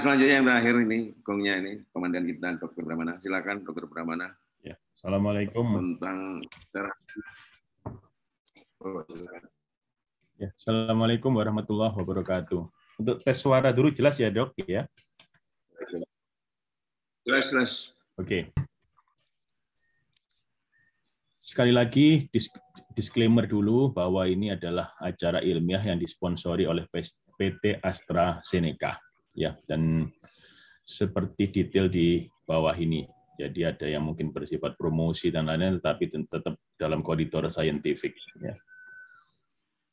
selanjutnya yang terakhir ini, gongnya ini, komandan kita Dr. Pramana. Silakan Dr. Pramana. Ya. Assalamualaikum. Tentang oh, Ya, Assalamualaikum warahmatullahi wabarakatuh. Untuk tes suara dulu jelas ya dok ya. Jelas jelas. Oke. Okay. Sekali lagi disclaimer dulu bahwa ini adalah acara ilmiah yang disponsori oleh PT AstraZeneca. Ya, dan seperti detail di bawah ini. Jadi ada yang mungkin bersifat promosi dan lain-lain, tetapi tetap dalam koridor saintifik. Ya.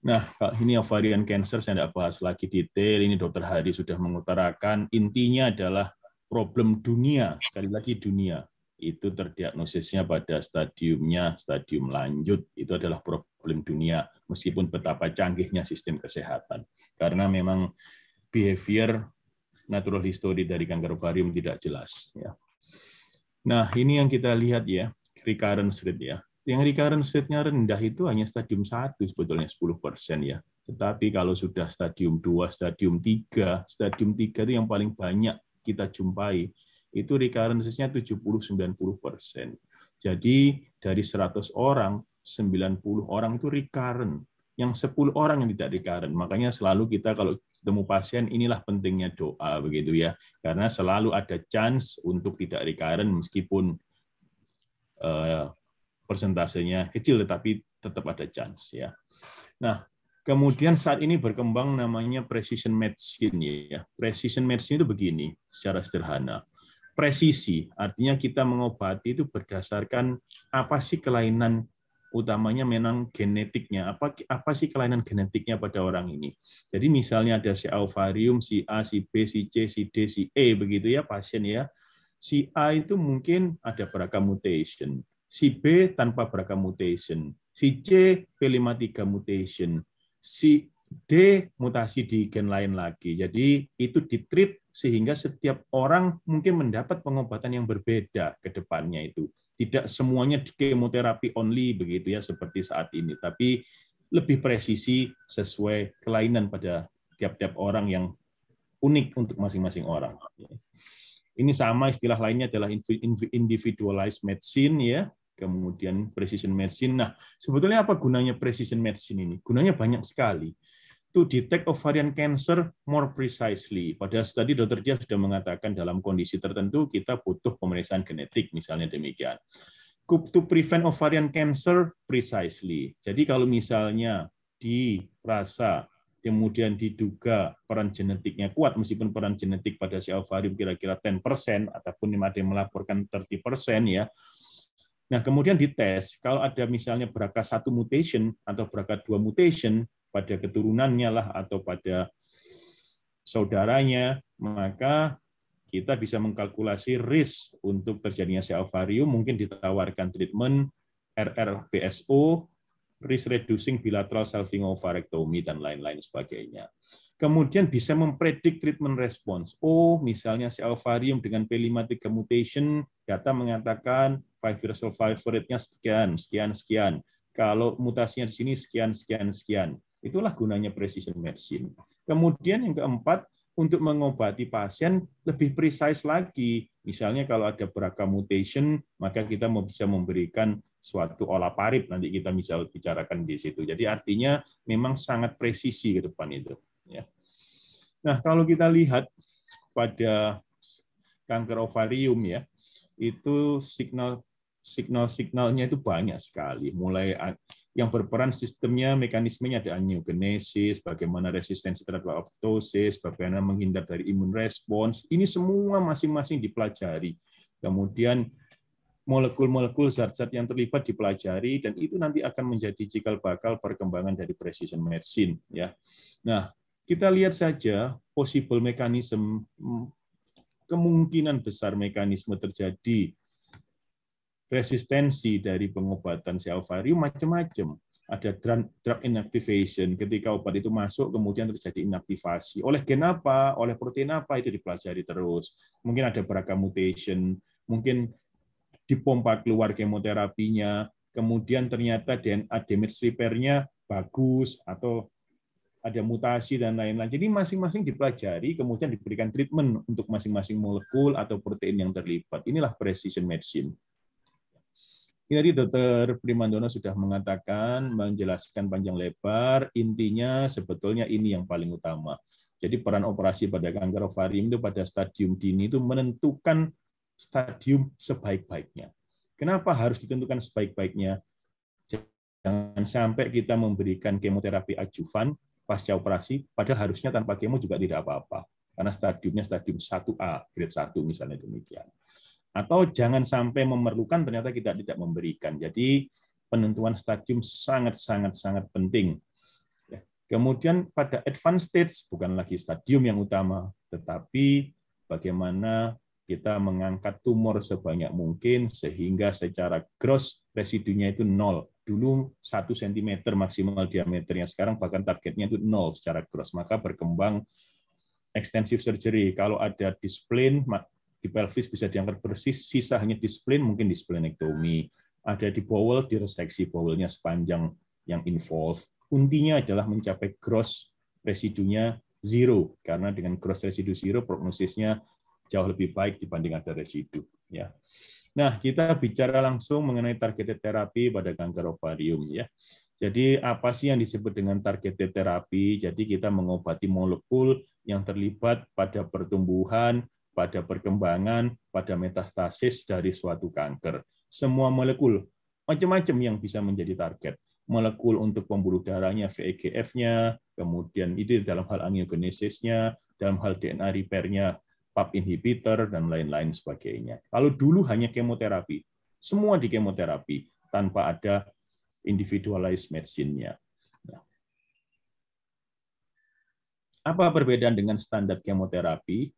Nah, ini ovarian cancer saya tidak bahas lagi detail. Ini Dokter Hadi sudah mengutarakan intinya adalah problem dunia sekali lagi dunia itu terdiagnosisnya pada stadiumnya stadium lanjut itu adalah problem dunia meskipun betapa canggihnya sistem kesehatan karena memang behavior natural history dari ovarium tidak jelas. Ya. Nah, ini yang kita lihat ya, recurrence rate ya. Yang recurrence rate-nya rendah itu hanya stadium 1 sebetulnya 10% ya. Tetapi kalau sudah stadium 2, stadium 3, stadium 3 itu yang paling banyak kita jumpai, itu recurrence nya 70-90%. Jadi dari 100 orang, 90 orang itu recurrent yang 10 orang yang tidak dikaren, Makanya selalu kita kalau ketemu pasien inilah pentingnya doa begitu ya. Karena selalu ada chance untuk tidak dikaren meskipun eh, persentasenya kecil tetapi tetap ada chance ya. Nah, kemudian saat ini berkembang namanya precision medicine ya. Precision medicine itu begini secara sederhana. Presisi artinya kita mengobati itu berdasarkan apa sih kelainan utamanya memang genetiknya. Apa apa sih kelainan genetiknya pada orang ini? Jadi misalnya ada si ovarium, si A, si B, si C, si D, si E begitu ya pasien ya. Si A itu mungkin ada beragam mutation, si B tanpa beragam mutation, si C P53 mutation, si D mutasi di gen lain lagi. Jadi itu ditreat sehingga setiap orang mungkin mendapat pengobatan yang berbeda ke depannya itu tidak semuanya kemoterapi only begitu ya seperti saat ini, tapi lebih presisi sesuai kelainan pada tiap-tiap orang yang unik untuk masing-masing orang. Ini sama istilah lainnya adalah individualized medicine ya, kemudian precision medicine. Nah, sebetulnya apa gunanya precision medicine ini? Gunanya banyak sekali to detect ovarian cancer more precisely. Pada studi Dr. Dia sudah mengatakan dalam kondisi tertentu kita butuh pemeriksaan genetik misalnya demikian. To prevent ovarian cancer precisely. Jadi kalau misalnya dirasa kemudian diduga peran genetiknya kuat meskipun peran genetik pada si ovarium kira-kira 10% ataupun ada yang melaporkan 30% ya. Nah, kemudian dites kalau ada misalnya BRCA1 mutation atau BRCA2 mutation pada keturunannya lah atau pada saudaranya, maka kita bisa mengkalkulasi risk untuk terjadinya sealvarium, mungkin ditawarkan treatment RRPSO, risk reducing bilateral salving ovarectomy, dan lain-lain sebagainya. Kemudian bisa mempredik treatment response. Oh, misalnya sealvarium dengan P53 mutation, data mengatakan five year survival rate-nya sekian, sekian, sekian. Kalau mutasinya di sini sekian, sekian, sekian Itulah gunanya precision medicine. Kemudian yang keempat, untuk mengobati pasien lebih precise lagi. Misalnya kalau ada beragam mutation, maka kita mau bisa memberikan suatu olah parip nanti kita bisa bicarakan di situ. Jadi artinya memang sangat presisi ke depan itu. Ya. Nah kalau kita lihat pada kanker ovarium ya, itu signal signal-signalnya itu banyak sekali, mulai yang berperan sistemnya, mekanismenya ada angiogenesis, bagaimana resistensi terhadap apoptosis, bagaimana menghindar dari imun respons. Ini semua masing-masing dipelajari. Kemudian molekul-molekul zat-zat yang terlibat dipelajari dan itu nanti akan menjadi cikal bakal perkembangan dari precision medicine ya. Nah, kita lihat saja possible mekanisme hmm, kemungkinan besar mekanisme terjadi resistensi dari pengobatan Xiaofarium macam-macam. Ada drug, inactivation ketika obat itu masuk kemudian terjadi inaktivasi. Oleh gen apa, oleh protein apa itu dipelajari terus. Mungkin ada beragam mutation, mungkin dipompa keluar kemoterapinya, kemudian ternyata DNA damage repair-nya bagus atau ada mutasi dan lain-lain. Jadi masing-masing dipelajari, kemudian diberikan treatment untuk masing-masing molekul atau protein yang terlibat. Inilah precision medicine. Ini tadi Dr. Primandono sudah mengatakan, menjelaskan panjang lebar, intinya sebetulnya ini yang paling utama. Jadi peran operasi pada kanker ovarium itu pada stadium dini itu menentukan stadium sebaik-baiknya. Kenapa harus ditentukan sebaik-baiknya? Jangan sampai kita memberikan kemoterapi ajuvan pasca operasi, padahal harusnya tanpa kemo juga tidak apa-apa. Karena stadiumnya stadium 1A, grade 1 misalnya demikian atau jangan sampai memerlukan ternyata kita tidak memberikan. Jadi penentuan stadium sangat-sangat sangat penting. Ya, kemudian pada advanced stage bukan lagi stadium yang utama, tetapi bagaimana kita mengangkat tumor sebanyak mungkin sehingga secara gross residunya itu nol. Dulu satu cm maksimal diameternya, sekarang bahkan targetnya itu nol secara gross. Maka berkembang extensive surgery. Kalau ada displain, di pelvis bisa diangkat bersih, sisa hanya disiplin, mungkin splenectomy. Ada di bowel, direseksi bowelnya sepanjang yang involve. Intinya adalah mencapai gross residunya zero, karena dengan gross residu zero prognosisnya jauh lebih baik dibanding ada residu. Ya. Nah, kita bicara langsung mengenai targeted terapi pada kanker ovarium. ya. Jadi apa sih yang disebut dengan targeted terapi? Jadi kita mengobati molekul yang terlibat pada pertumbuhan pada perkembangan, pada metastasis dari suatu kanker. Semua molekul macam-macam yang bisa menjadi target. Molekul untuk pembuluh darahnya, VEGF-nya, kemudian itu dalam hal angiogenesisnya, dalam hal DNA repair-nya, PAP inhibitor, dan lain-lain sebagainya. Kalau dulu hanya kemoterapi, semua di kemoterapi tanpa ada individualized medicine-nya. Nah, apa perbedaan dengan standar kemoterapi?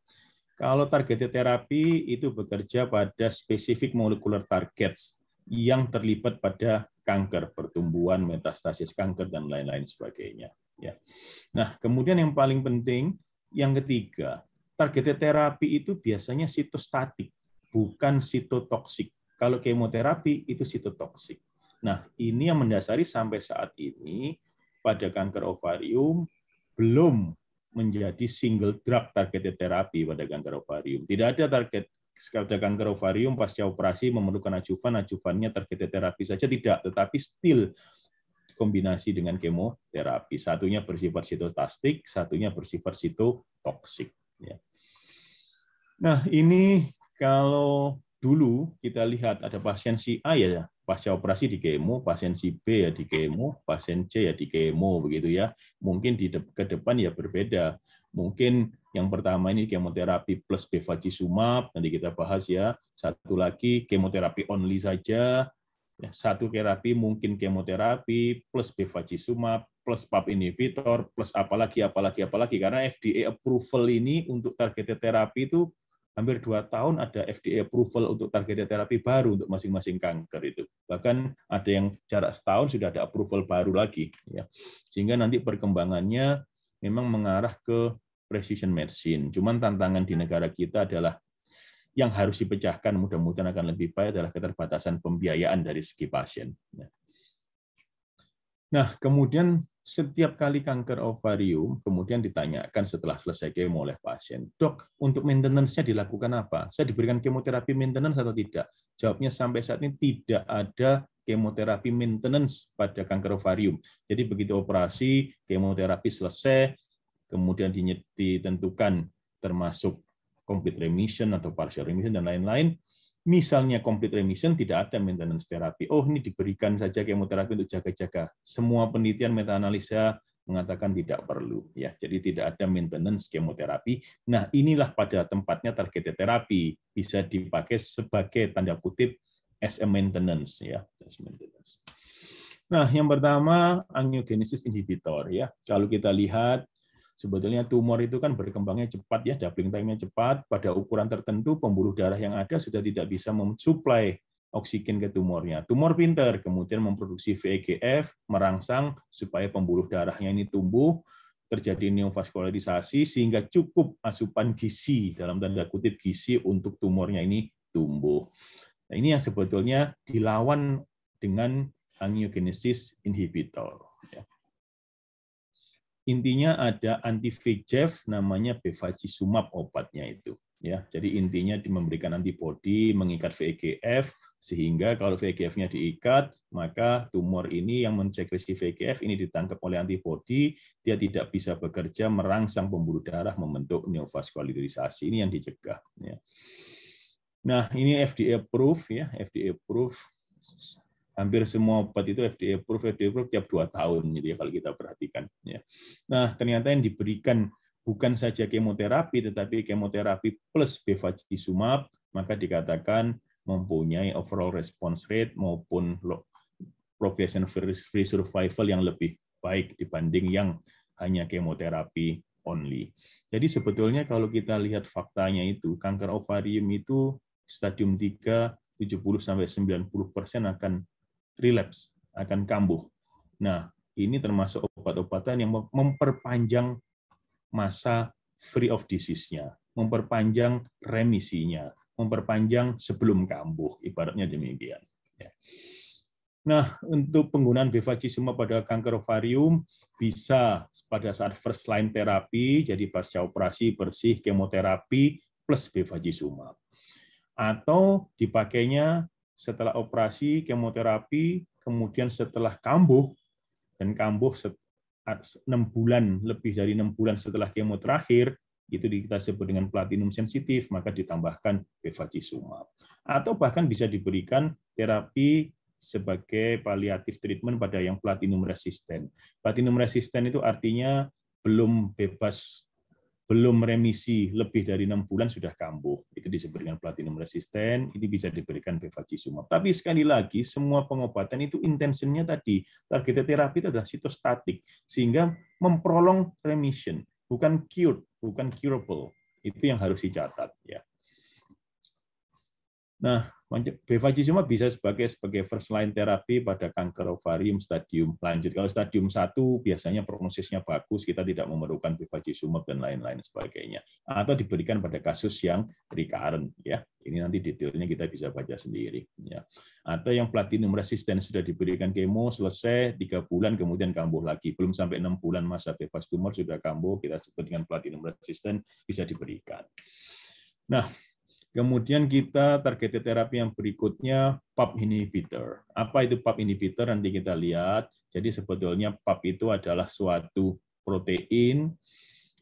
Kalau target terapi itu bekerja pada spesifik molekuler targets yang terlibat pada kanker, pertumbuhan, metastasis kanker dan lain-lain sebagainya. Ya. Nah, kemudian yang paling penting yang ketiga, target terapi itu biasanya sitostatik, bukan sitotoksik. Kalau kemoterapi itu sitotoksik. Nah, ini yang mendasari sampai saat ini pada kanker ovarium belum menjadi single drug targeted terapi pada kanker ovarium. Tidak ada target pada kanker ovarium pasca operasi memerlukan acuan acuannya targeted terapi saja tidak, tetapi still kombinasi dengan kemoterapi. Satunya bersifat sitotastik, satunya bersifat sitotoksik. Ya. Nah ini kalau dulu kita lihat ada pasien si A ya, pasca operasi di kemo, pasien si B ya di kemo, pasien C ya di kemo begitu ya. Mungkin di de ke depan ya berbeda. Mungkin yang pertama ini kemoterapi plus bevacizumab nanti kita bahas ya. Satu lagi kemoterapi only saja. Ya, satu terapi mungkin kemoterapi plus bevacizumab plus PAP inhibitor plus apalagi apalagi apalagi karena FDA approval ini untuk targeted terapi itu hampir dua tahun ada FDA approval untuk targeted terapi baru untuk masing-masing kanker itu. Bahkan ada yang jarak setahun sudah ada approval baru lagi. Ya. Sehingga nanti perkembangannya memang mengarah ke precision medicine. Cuman tantangan di negara kita adalah yang harus dipecahkan mudah-mudahan akan lebih baik adalah keterbatasan pembiayaan dari segi pasien. Ya. Nah, kemudian setiap kali kanker ovarium, kemudian ditanyakan setelah selesai kemo oleh pasien, dok, untuk maintenance-nya dilakukan apa? Saya diberikan kemoterapi maintenance atau tidak? Jawabnya sampai saat ini tidak ada kemoterapi maintenance pada kanker ovarium. Jadi begitu operasi, kemoterapi selesai, kemudian ditentukan termasuk complete remission atau partial remission dan lain-lain, Misalnya complete remission tidak ada maintenance terapi. Oh, ini diberikan saja kemoterapi untuk jaga-jaga. Semua penelitian meta-analisa mengatakan tidak perlu ya. Jadi tidak ada maintenance kemoterapi. Nah, inilah pada tempatnya targeted terapi bisa dipakai sebagai tanda kutip as a maintenance ya, as maintenance. Nah, yang pertama angiogenesis inhibitor ya. Kalau kita lihat sebetulnya tumor itu kan berkembangnya cepat ya, doubling time-nya cepat, pada ukuran tertentu pembuluh darah yang ada sudah tidak bisa mensuplai oksigen ke tumornya. Tumor pinter kemudian memproduksi VEGF, merangsang supaya pembuluh darahnya ini tumbuh, terjadi neovaskularisasi sehingga cukup asupan gizi dalam tanda kutip gizi untuk tumornya ini tumbuh. Nah, ini yang sebetulnya dilawan dengan angiogenesis inhibitor. Ya intinya ada anti VEGF namanya bevacizumab obatnya itu ya. Jadi intinya memberikan antibodi mengikat VEGF sehingga kalau VEGF-nya diikat maka tumor ini yang mensekresi VEGF ini ditangkap oleh antibodi dia tidak bisa bekerja merangsang pembuluh darah membentuk neovaskularisasi ini yang dicegah ya. Nah, ini FDA proof ya, FDA proof hampir semua obat itu FDA approve, FDA approve tiap dua tahun Jadi gitu ya, kalau kita perhatikan. Ya. Nah ternyata yang diberikan bukan saja kemoterapi tetapi kemoterapi plus bevacizumab maka dikatakan mempunyai overall response rate maupun progression free survival yang lebih baik dibanding yang hanya kemoterapi only. Jadi sebetulnya kalau kita lihat faktanya itu kanker ovarium itu stadium 3 70 sampai 90 persen akan relapse, akan kambuh. Nah, ini termasuk obat-obatan yang memperpanjang masa free of disease-nya, memperpanjang remisinya, memperpanjang sebelum kambuh, ibaratnya demikian. Ya. Nah, untuk penggunaan bevacizumab pada kanker ovarium bisa pada saat first line terapi, jadi pasca operasi bersih kemoterapi plus bevacizumab. Atau dipakainya setelah operasi kemoterapi, kemudian setelah kambuh dan kambuh enam bulan lebih dari enam bulan setelah kemo terakhir itu kita sebut dengan platinum sensitif maka ditambahkan bevacizumab atau bahkan bisa diberikan terapi sebagai paliatif treatment pada yang platinum resisten. Platinum resisten itu artinya belum bebas belum remisi lebih dari enam bulan sudah kambuh. Itu disebut dengan platinum resisten, ini bisa diberikan bevacizumab. Tapi sekali lagi, semua pengobatan itu intentionnya tadi, target terapi itu adalah sitostatik, sehingga memprolong remission, bukan cured, bukan curable. Itu yang harus dicatat. Nah, bevacizumab bisa sebagai sebagai first line terapi pada kanker ovarium stadium lanjut. Kalau stadium 1 biasanya prognosisnya bagus, kita tidak memerlukan bevacizumab dan lain-lain sebagainya. Atau diberikan pada kasus yang recurrent ya. Ini nanti detailnya kita bisa baca sendiri ya. Atau yang platinum resistant sudah diberikan kemo selesai tiga bulan kemudian kambuh lagi. Belum sampai enam bulan masa bebas sudah kambuh, kita sebut dengan platinum resistant bisa diberikan. Nah, Kemudian kita targeted terapi yang berikutnya PAP inhibitor. Apa itu PAP inhibitor? Nanti kita lihat. Jadi sebetulnya PAP itu adalah suatu protein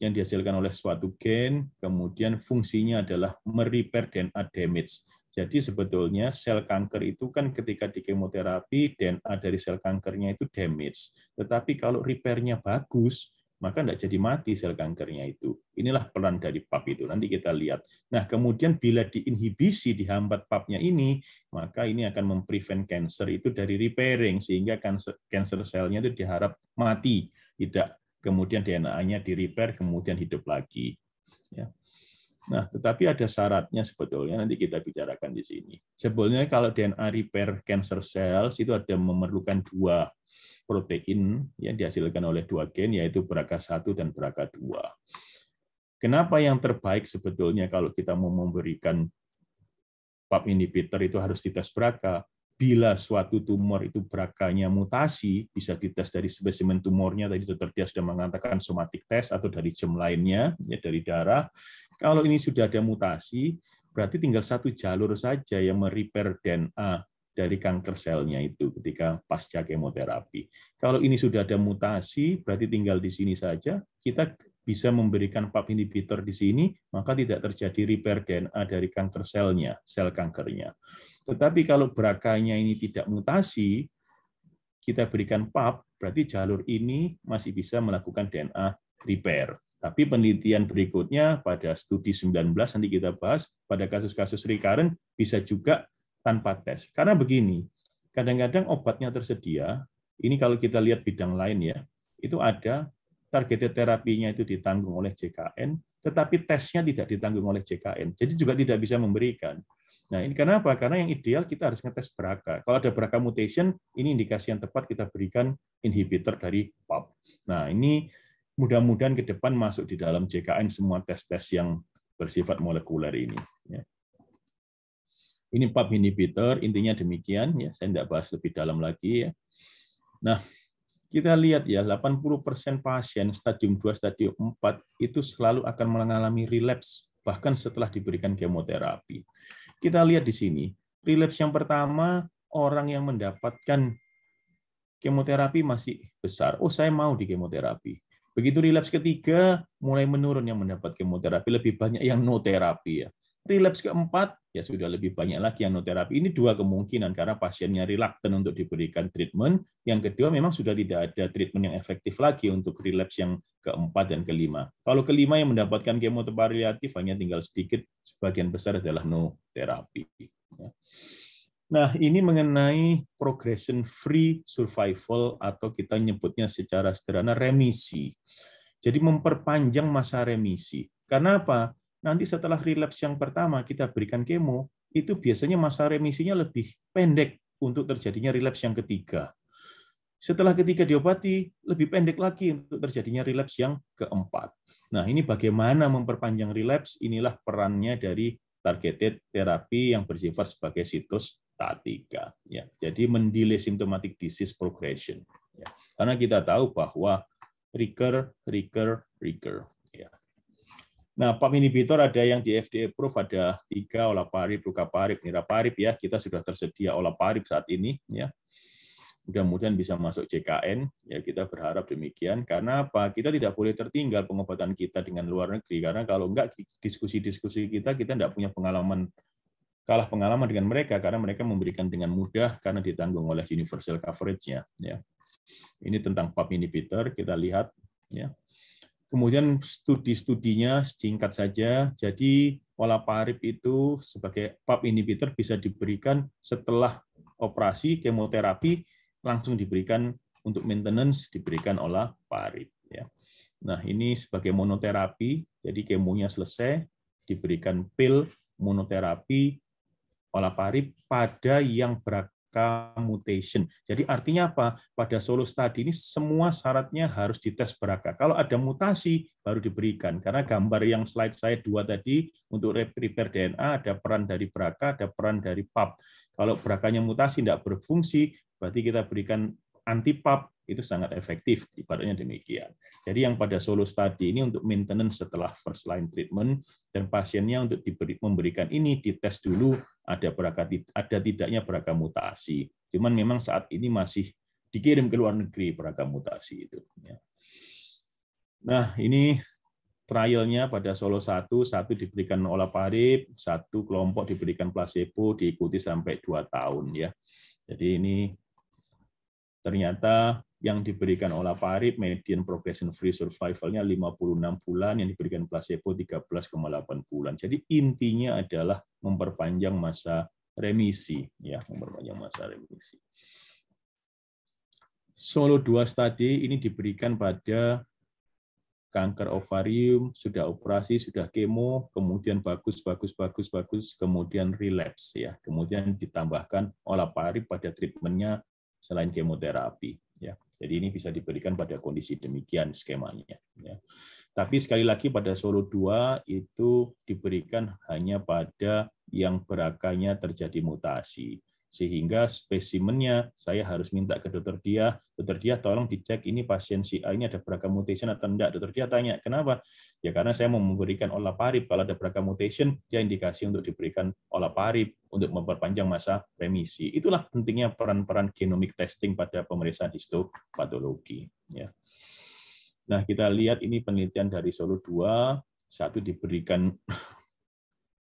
yang dihasilkan oleh suatu gen, kemudian fungsinya adalah merepair DNA damage. Jadi sebetulnya sel kanker itu kan ketika di kemoterapi DNA dari sel kankernya itu damage. Tetapi kalau repairnya bagus, maka tidak jadi mati sel kankernya itu. Inilah peran dari PAP itu. Nanti kita lihat. Nah, kemudian bila diinhibisi, dihambat PAP-nya ini, maka ini akan memprevent cancer itu dari repairing, sehingga cancer, cancer selnya itu diharap mati, tidak kemudian DNA-nya di-repair, kemudian hidup lagi. Ya. Nah, tetapi ada syaratnya sebetulnya nanti kita bicarakan di sini. Sebetulnya kalau DNA repair cancer cells itu ada memerlukan dua protein yang dihasilkan oleh dua gen yaitu BRCA1 dan BRCA2. Kenapa yang terbaik sebetulnya kalau kita mau memberikan PAP inhibitor itu harus dites BRCA? Bila suatu tumor itu brca mutasi, bisa dites dari spesimen tumornya, tadi dokter dia sudah mengatakan somatic test atau dari jam lainnya, ya dari darah, kalau ini sudah ada mutasi, berarti tinggal satu jalur saja yang merepair DNA dari kanker selnya itu ketika pasca kemoterapi. Kalau ini sudah ada mutasi, berarti tinggal di sini saja. Kita bisa memberikan PAP inhibitor di sini, maka tidak terjadi repair DNA dari kanker selnya, sel kankernya. Tetapi kalau berakanya ini tidak mutasi, kita berikan PAP, berarti jalur ini masih bisa melakukan DNA repair. Tapi penelitian berikutnya pada studi 19 nanti kita bahas pada kasus-kasus recurrent bisa juga tanpa tes. Karena begini, kadang-kadang obatnya tersedia, ini kalau kita lihat bidang lain ya, itu ada targeted terapinya itu ditanggung oleh JKN, tetapi tesnya tidak ditanggung oleh JKN. Jadi juga tidak bisa memberikan. Nah, ini karena apa Karena yang ideal kita harus ngetes BRCA. Kalau ada BRCA mutation, ini indikasi yang tepat kita berikan inhibitor dari PAP. Nah, ini mudah-mudahan ke depan masuk di dalam JKN semua tes-tes yang bersifat molekuler ini. Ya. Ini PAP inhibitor, intinya demikian. Ya, saya tidak bahas lebih dalam lagi. Ya. Nah, kita lihat ya, 80% pasien stadium 2, stadium 4 itu selalu akan mengalami relapse, bahkan setelah diberikan kemoterapi. Kita lihat di sini, relapse yang pertama, orang yang mendapatkan kemoterapi masih besar. Oh, saya mau di kemoterapi. Begitu relaps ketiga, mulai menurun yang mendapat kemoterapi, lebih banyak yang no terapi ya. Relapse keempat, ya sudah lebih banyak lagi yang no terapi. Ini dua kemungkinan karena pasiennya reluctant untuk diberikan treatment. Yang kedua memang sudah tidak ada treatment yang efektif lagi untuk relaps yang keempat dan kelima. Kalau kelima yang mendapatkan kemoterapi hanya tinggal sedikit, sebagian besar adalah no terapi. Ya. Nah, ini mengenai progression free survival atau kita nyebutnya secara sederhana remisi. Jadi memperpanjang masa remisi. Karena apa? Nanti setelah relapse yang pertama kita berikan kemo, itu biasanya masa remisinya lebih pendek untuk terjadinya relapse yang ketiga. Setelah ketiga diobati, lebih pendek lagi untuk terjadinya relapse yang keempat. Nah, ini bagaimana memperpanjang relapse, inilah perannya dari targeted terapi yang bersifat sebagai situs tat Ya, jadi mendelay symptomatic disease progression. Ya, karena kita tahu bahwa recur, recur, recur. Ya. Nah, pak inhibitor ada yang di FDA proof ada tiga olaparib, rucaparib, niraparib ya. Kita sudah tersedia olaparib saat ini ya. Mudah-mudahan bisa masuk JKN ya kita berharap demikian. Karena apa? Kita tidak boleh tertinggal pengobatan kita dengan luar negeri karena kalau enggak diskusi-diskusi kita kita enggak punya pengalaman kalah pengalaman dengan mereka karena mereka memberikan dengan mudah karena ditanggung oleh universal coverage Ya. Ini tentang PAP inhibitor kita lihat. Ya. Kemudian studi-studinya singkat saja. Jadi pola parip itu sebagai PAP inhibitor bisa diberikan setelah operasi kemoterapi langsung diberikan untuk maintenance diberikan parip. Ya. Nah ini sebagai monoterapi. Jadi kemonya selesai diberikan pil monoterapi pola pada yang BRCA mutation. Jadi artinya apa? Pada solo study ini semua syaratnya harus dites BRCA. Kalau ada mutasi baru diberikan. Karena gambar yang slide saya dua tadi untuk repair DNA ada peran dari BRCA, ada peran dari PAP. Kalau BRCA-nya mutasi tidak berfungsi, berarti kita berikan Anti-Pap itu sangat efektif ibaratnya demikian. Jadi yang pada solo study ini untuk maintenance setelah first line treatment dan pasiennya untuk diberi, memberikan ini dites dulu ada beraka, ada tidaknya beragam mutasi. Cuman memang saat ini masih dikirim ke luar negeri beragam mutasi itu. Ya. Nah ini trialnya pada Solo satu, satu diberikan olaparib, satu kelompok diberikan placebo, diikuti sampai dua tahun ya. Jadi ini Ternyata yang diberikan oleh parip median progression free survivalnya 56 bulan, yang diberikan placebo 13,8 bulan. Jadi intinya adalah memperpanjang masa remisi, ya, memperpanjang masa remisi. Solo 2 tadi ini diberikan pada kanker ovarium, sudah operasi, sudah kemo, kemudian bagus, bagus, bagus, bagus, kemudian relapse ya. Kemudian ditambahkan olaparib pada treatmentnya selain kemoterapi. Ya. Jadi ini bisa diberikan pada kondisi demikian skemanya. Ya. Tapi sekali lagi pada solo 2 itu diberikan hanya pada yang berakanya terjadi mutasi sehingga spesimennya saya harus minta ke dokter dia, dokter dia tolong dicek ini pasien si A ini ada beragam mutation atau tidak Dokter dia tanya, kenapa? Ya karena saya mau memberikan olaparib. Kalau ada beragam mutation, dia indikasi untuk diberikan olaparib untuk memperpanjang masa remisi. Itulah pentingnya peran-peran genomic testing pada pemeriksaan histopatologi. Ya. Nah, kita lihat ini penelitian dari Solo 2, satu diberikan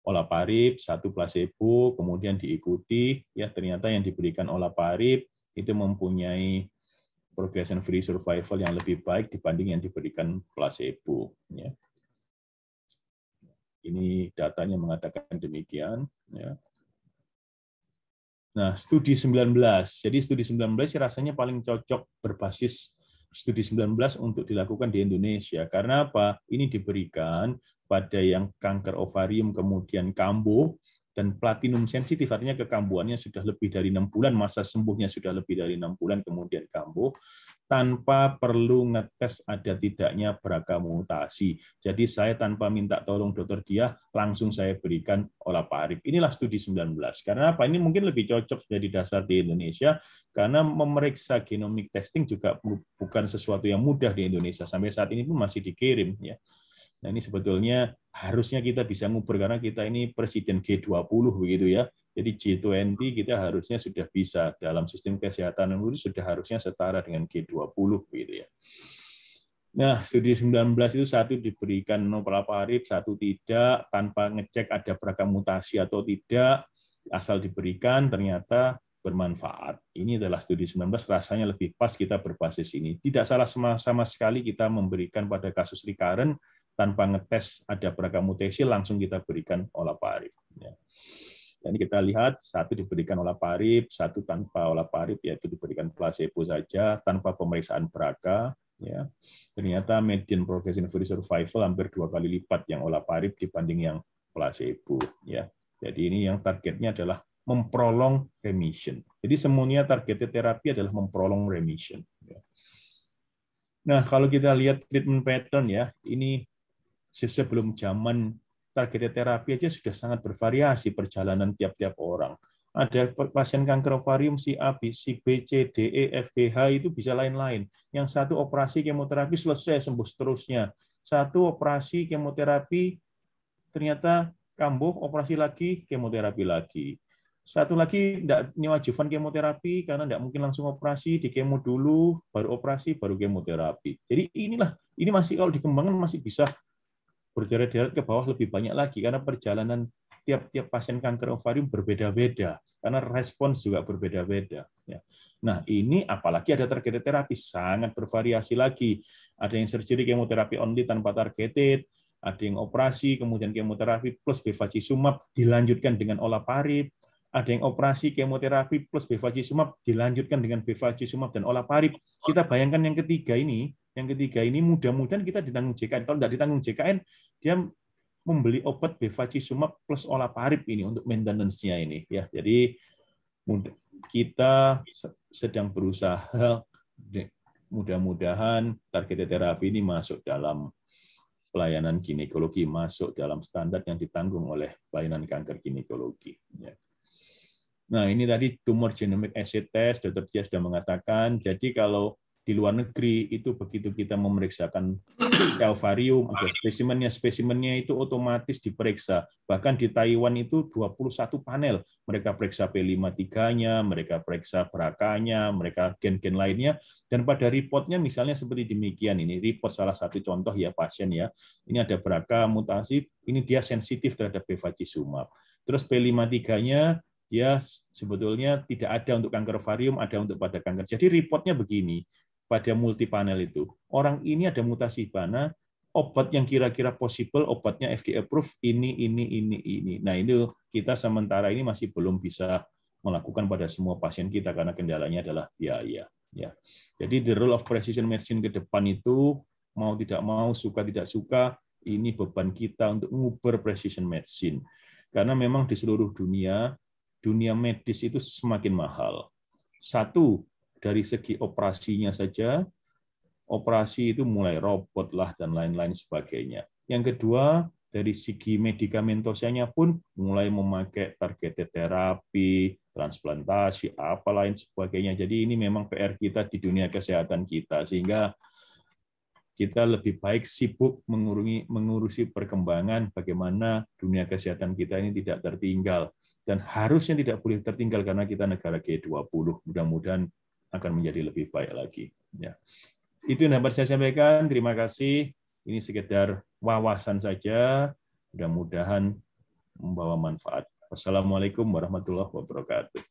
olaparib, satu placebo, kemudian diikuti, ya ternyata yang diberikan olaparib itu mempunyai progression free survival yang lebih baik dibanding yang diberikan placebo. Ya. Ini datanya mengatakan demikian. Ya. Nah, studi 19. Jadi studi 19 rasanya paling cocok berbasis studi 19 untuk dilakukan di Indonesia. Karena apa? Ini diberikan pada yang kanker ovarium kemudian kambuh dan platinum sensitif artinya kekambuhannya sudah lebih dari enam bulan masa sembuhnya sudah lebih dari enam bulan kemudian kambuh tanpa perlu ngetes ada tidaknya beragam mutasi jadi saya tanpa minta tolong dokter dia langsung saya berikan olaparib inilah studi 19 karena apa ini mungkin lebih cocok jadi dasar di Indonesia karena memeriksa genomic testing juga bukan sesuatu yang mudah di Indonesia sampai saat ini pun masih dikirim ya Nah ini sebetulnya harusnya kita bisa nguber karena kita ini presiden G20 begitu ya. Jadi G20 kita harusnya sudah bisa dalam sistem kesehatan itu sudah harusnya setara dengan G20 begitu ya. Nah, studi 19 itu satu diberikan hari satu tidak, tanpa ngecek ada beragam mutasi atau tidak, asal diberikan ternyata bermanfaat. Ini adalah studi 19 rasanya lebih pas kita berbasis ini. Tidak salah sama, sama sekali kita memberikan pada kasus recurrent tanpa ngetes ada beragam mutasi langsung kita berikan olaparib. Ya. Dan kita lihat satu diberikan olaparib, satu tanpa olaparib yaitu diberikan placebo saja tanpa pemeriksaan beraka. Ya. Ternyata median progression-free survival hampir dua kali lipat yang olaparib dibanding yang placebo. Ya. Jadi ini yang targetnya adalah memprolong remission. Jadi semuanya targetnya terapi adalah memprolong remission. Ya. Nah, kalau kita lihat treatment pattern ya, ini sebelum zaman target terapi aja sudah sangat bervariasi perjalanan tiap-tiap orang. Ada pasien kanker ovarium si A, B, si B, C, D, E, F, G, H itu bisa lain-lain. Yang satu operasi kemoterapi selesai sembuh seterusnya. Satu operasi kemoterapi ternyata kambuh, operasi lagi, kemoterapi lagi. Satu lagi tidak neoadjuvan kemoterapi karena tidak mungkin langsung operasi, di kemo dulu, baru operasi, baru kemoterapi. Jadi inilah ini masih kalau dikembangkan masih bisa berderet-deret ke bawah lebih banyak lagi karena perjalanan tiap-tiap pasien kanker ovarium berbeda-beda karena respons juga berbeda-beda. Ya. Nah ini apalagi ada targeted terapi sangat bervariasi lagi. Ada yang surgery kemoterapi only tanpa targeted, ada yang operasi kemudian kemoterapi plus bevacizumab dilanjutkan dengan olaparib, ada yang operasi kemoterapi plus bevacizumab dilanjutkan dengan bevacizumab dan olaparib. Kita bayangkan yang ketiga ini yang ketiga ini mudah-mudahan kita ditanggung JKN. Kalau tidak ditanggung JKN, dia membeli obat bevacizumab plus olaparib ini untuk maintenance-nya ini ya. Jadi kita sedang berusaha mudah-mudahan target terapi ini masuk dalam pelayanan ginekologi masuk dalam standar yang ditanggung oleh pelayanan kanker ginekologi. Ya. Nah, ini tadi tumor genomic acid test, Dr. Tia sudah mengatakan, jadi kalau di luar negeri itu begitu kita memeriksakan kalvarium ada spesimennya spesimennya itu otomatis diperiksa bahkan di Taiwan itu 21 panel mereka periksa P53-nya mereka periksa berakanya mereka gen-gen lainnya dan pada reportnya misalnya seperti demikian ini report salah satu contoh ya pasien ya ini ada beraka mutasi ini dia sensitif terhadap bevacizumab terus P53-nya dia sebetulnya tidak ada untuk kanker varium ada untuk pada kanker. Jadi reportnya begini, pada multi panel itu. Orang ini ada mutasi mana, obat yang kira-kira possible, obatnya FDA approved, ini, ini, ini, ini. Nah, itu kita sementara ini masih belum bisa melakukan pada semua pasien kita karena kendalanya adalah biaya. Ya. Jadi the role of precision medicine ke depan itu mau tidak mau, suka tidak suka, ini beban kita untuk nguber precision medicine. Karena memang di seluruh dunia, dunia medis itu semakin mahal. Satu, dari segi operasinya saja, operasi itu mulai robot lah dan lain-lain sebagainya. Yang kedua, dari segi medikamentosanya pun mulai memakai targeted terapi, transplantasi, apa lain sebagainya. Jadi ini memang PR kita di dunia kesehatan kita, sehingga kita lebih baik sibuk mengurungi, mengurusi perkembangan bagaimana dunia kesehatan kita ini tidak tertinggal. Dan harusnya tidak boleh tertinggal karena kita negara G20. Mudah-mudahan akan menjadi lebih baik lagi. Ya. Itu yang dapat saya sampaikan. Terima kasih. Ini sekedar wawasan saja. Mudah-mudahan membawa manfaat. Wassalamualaikum warahmatullahi wabarakatuh.